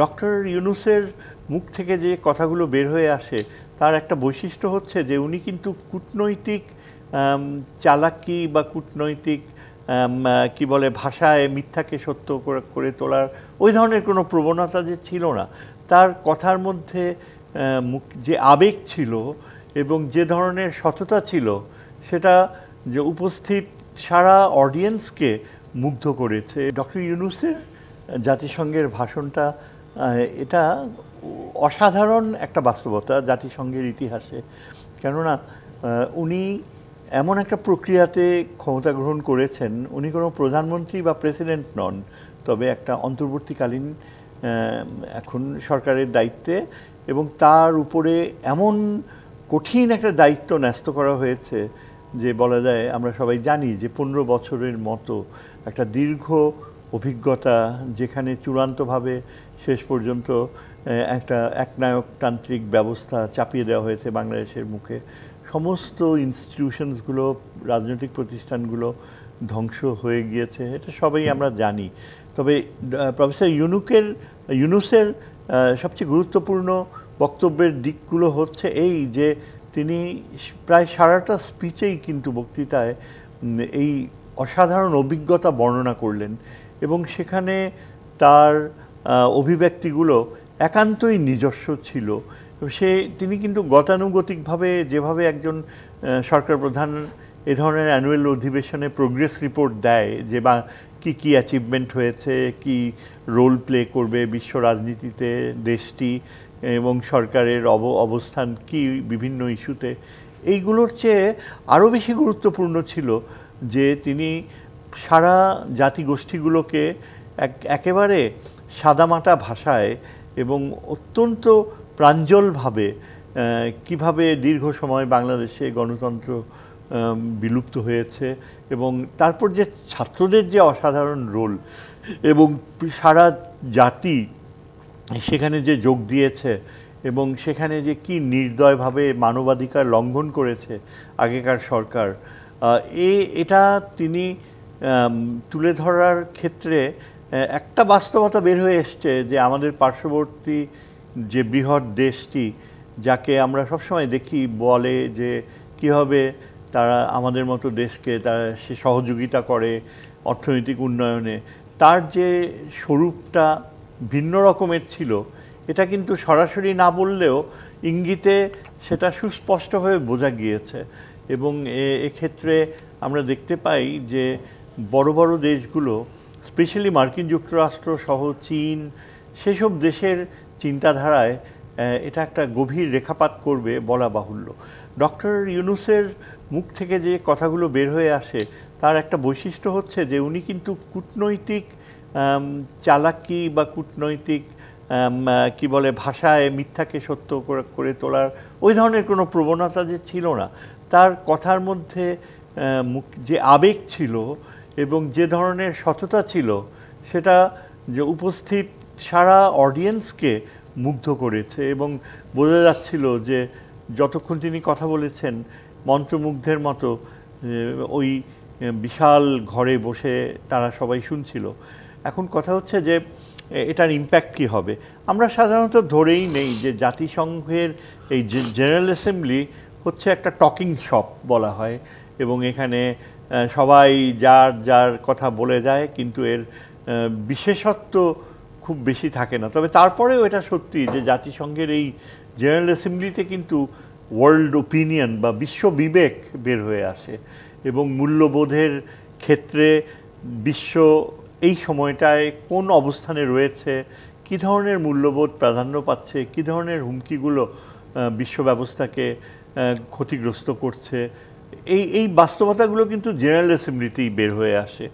doctor ইউনুসের মুখ থেকে যে কথাগুলো বের হয়ে আসে তার একটা বৈশিষ্ট্য হচ্ছে যে উনি কিন্তু কূটনৈতিক চালাকি বা কূটনৈতিক কি বলে ভাষায় মিথ্যাকে সত্য করে তোলার ওই ধরনের কোনো প্রবণতা যে ছিল না তার কথার মধ্যে যে আবেগ ছিল এবং যে ধরনের সততা ছিল সেটা যে উপস্থিত সারা অডিয়েন্সকে মুগ্ধ করেছে ডক্টর ইউনুসের জাতিসংঘের ভাষণটা এটা অসাধারণ একটা বাস্তবতা জাতিসংঘের ইতিহাসে কেননা উনি এমন একটা প্রক্রিয়াতে ক্ষমতা গ্রহণ করেছেন উনি কোনো প্রধানমন্ত্রী বা প্রেসিডেন্ট নন তবে একটা অন্তর্বর্তীকালীন এখন সরকারের দায়িত্বে এবং তার উপরে এমন কঠিন একটা দায়িত্ব ন্যস্ত করা হয়েছে যে বলা যায় আমরা সবাই জানি যে পনেরো বছরের মতো একটা দীর্ঘ অভিজ্ঞতা যেখানে চূড়ান্তভাবে শেষ পর্যন্ত একটা একনায়কতান্ত্রিক ব্যবস্থা চাপিয়ে দেওয়া হয়েছে বাংলাদেশের মুখে সমস্ত ইনস্টিটিউশনসগুলো রাজনৈতিক প্রতিষ্ঠানগুলো ধ্বংস হয়ে গিয়েছে এটা সবাই আমরা জানি তবে প্রফেসর ইউনুকের ইউনুসের সবচেয়ে গুরুত্বপূর্ণ বক্তব্যের দিকগুলো হচ্ছে এই যে তিনি প্রায় সারাটা স্পিচেই কিন্তু বক্তৃতায় এই অসাধারণ অভিজ্ঞতা বর্ণনা করলেন এবং সেখানে তার অভিব্যক্তিগুলো একান্তই নিজস্ব ছিল সে তিনি কিন্তু গতানুগতিকভাবে যেভাবে একজন সরকার প্রধান এ ধরনের অ্যানুয়াল অধিবেশনে প্রোগ্রেস রিপোর্ট দেয় যে বা কী কী অ্যাচিভমেন্ট হয়েছে কি রোল প্লে করবে বিশ্ব রাজনীতিতে দেশটি এবং সরকারের অব অবস্থান কি বিভিন্ন ইস্যুতে এইগুলোর চেয়ে আরও বেশি গুরুত্বপূর্ণ ছিল যে তিনি সারা জাতিগোষ্ঠীগুলোকে এক একেবারে সাদামাটা ভাষায় এবং অত্যন্ত প্রাঞ্জলভাবে কিভাবে দীর্ঘ সময় বাংলাদেশে গণতন্ত্র বিলুপ্ত হয়েছে এবং তারপর যে ছাত্রদের যে অসাধারণ রোল এবং সারা জাতি সেখানে যে যোগ দিয়েছে এবং সেখানে যে কি নির্দয়ভাবে মানবাধিকার লঙ্ঘন করেছে আগেকার সরকার এ এটা তিনি তুলে ধরার ক্ষেত্রে একটা বাস্তবতা বের হয়ে এসছে যে আমাদের পার্শ্ববর্তী যে বৃহৎ দেশটি যাকে আমরা সবসময় দেখি বলে যে কীভাবে তারা আমাদের মতো দেশকে তারা সে সহযোগিতা করে অর্থনৈতিক উন্নয়নে তার যে স্বরূপটা ভিন্ন রকমের ছিল এটা কিন্তু সরাসরি না বললেও ইঙ্গিতে সেটা সুস্পষ্ট হয়ে বোঝা গিয়েছে এবং এক্ষেত্রে আমরা দেখতে পাই যে বড় বড় দেশগুলো স্পেশালি মার্কিন যুক্তরাষ্ট্র সহ চীন সেসব দেশের চিন্তাধারায় এটা একটা গভীর রেখাপাত করবে বলা বাহুল্য ডক্টর ইউনুসের মুখ থেকে যে কথাগুলো বের হয়ে আসে তার একটা বৈশিষ্ট্য হচ্ছে যে উনি কিন্তু কূটনৈতিক চালাকি বা কূটনৈতিক কি বলে ভাষায় মিথ্যাকে সত্য করে তোলার ওই ধরনের কোনো প্রবণতা যে ছিল না তার কথার মধ্যে যে আবেগ ছিল এবং যে ধরনের সততা ছিল সেটা যে উপস্থিত সারা অডিয়েন্সকে মুগ্ধ করেছে এবং বোঝা যাচ্ছিল যে যতক্ষণ তিনি কথা বলেছেন মন্ত্রমুগ্ধের মতো ওই বিশাল ঘরে বসে তারা সবাই শুনছিল এখন কথা হচ্ছে যে এটার ইম্প্যাক্ট কী হবে আমরা সাধারণত ধরেই নেই যে জাতিসংঘের এই জেনারেল অ্যাসেম্বলি হচ্ছে একটা টকিং শপ বলা হয় এবং এখানে সবাই যার যার কথা বলে যায় কিন্তু এর বিশেষত্ব খুব বেশি থাকে না তবে তারপরেও এটা সত্যি যে জাতিসংঘের এই জেনারেল অ্যাসেম্বলিতে কিন্তু ওয়ার্ল্ড ওপিনিয়ন বা বিশ্ব বিবেক বের হয়ে আসে এবং মূল্যবোধের ক্ষেত্রে বিশ্ব এই সময়টায় কোন অবস্থানে রয়েছে কি ধরনের মূল্যবোধ প্রাধান্য পাচ্ছে কি ধরনের হুমকিগুলো বিশ্ব ব্যবস্থাকে ক্ষতিগ্রস্ত করছে এই এই বাস্তবতাগুলো কিন্তু জেনারেল অ্যাসেম্বলিতেই বের হয়ে আসে